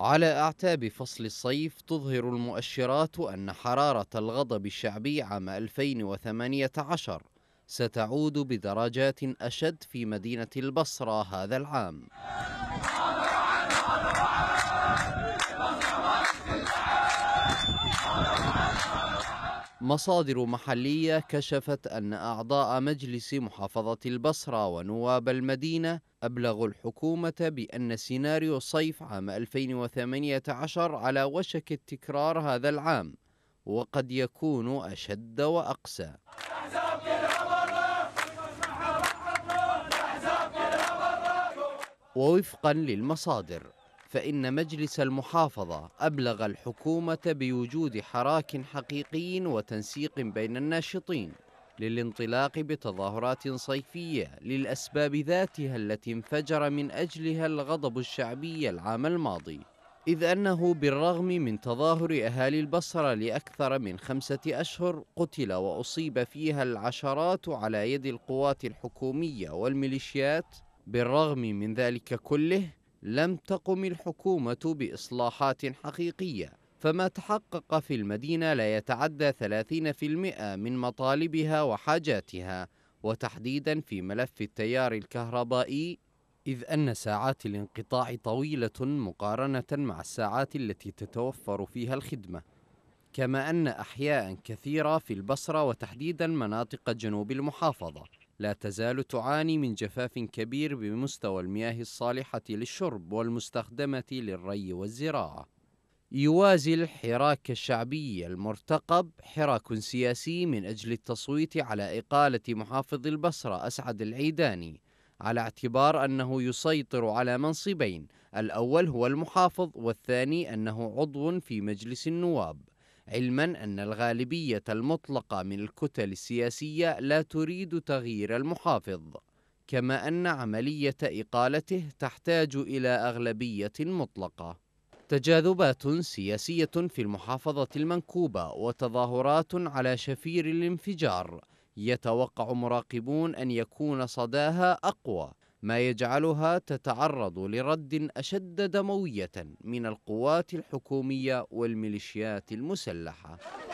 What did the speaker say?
على أعتاب فصل الصيف تظهر المؤشرات أن حرارة الغضب الشعبي عام 2018 ستعود بدرجات أشد في مدينة البصرة هذا العام مصادر محلية كشفت أن أعضاء مجلس محافظة البصرة ونواب المدينة أبلغوا الحكومة بأن سيناريو صيف عام 2018 على وشك التكرار هذا العام وقد يكون أشد وأقسى ووفقا للمصادر فإن مجلس المحافظة أبلغ الحكومة بوجود حراك حقيقي وتنسيق بين الناشطين للانطلاق بتظاهرات صيفية للأسباب ذاتها التي انفجر من أجلها الغضب الشعبي العام الماضي إذ أنه بالرغم من تظاهر أهالي البصرة لأكثر من خمسة أشهر قتل وأصيب فيها العشرات على يد القوات الحكومية والميليشيات بالرغم من ذلك كله لم تقم الحكومة بإصلاحات حقيقية فما تحقق في المدينة لا يتعدى 30% من مطالبها وحاجاتها وتحديدا في ملف التيار الكهربائي إذ أن ساعات الانقطاع طويلة مقارنة مع الساعات التي تتوفر فيها الخدمة كما أن أحياء كثيرة في البصرة وتحديدا مناطق جنوب المحافظة لا تزال تعاني من جفاف كبير بمستوى المياه الصالحة للشرب والمستخدمة للري والزراعة. يوازي الحراك الشعبي المرتقب حراك سياسي من أجل التصويت على إقالة محافظ البصرة أسعد العيداني على اعتبار أنه يسيطر على منصبين الأول هو المحافظ والثاني أنه عضو في مجلس النواب علما أن الغالبية المطلقة من الكتل السياسية لا تريد تغيير المحافظ كما أن عملية إقالته تحتاج إلى أغلبية مطلقة تجاذبات سياسية في المحافظة المنكوبة وتظاهرات على شفير الانفجار يتوقع مراقبون أن يكون صداها أقوى ما يجعلها تتعرض لرد اشد دمويه من القوات الحكوميه والميليشيات المسلحه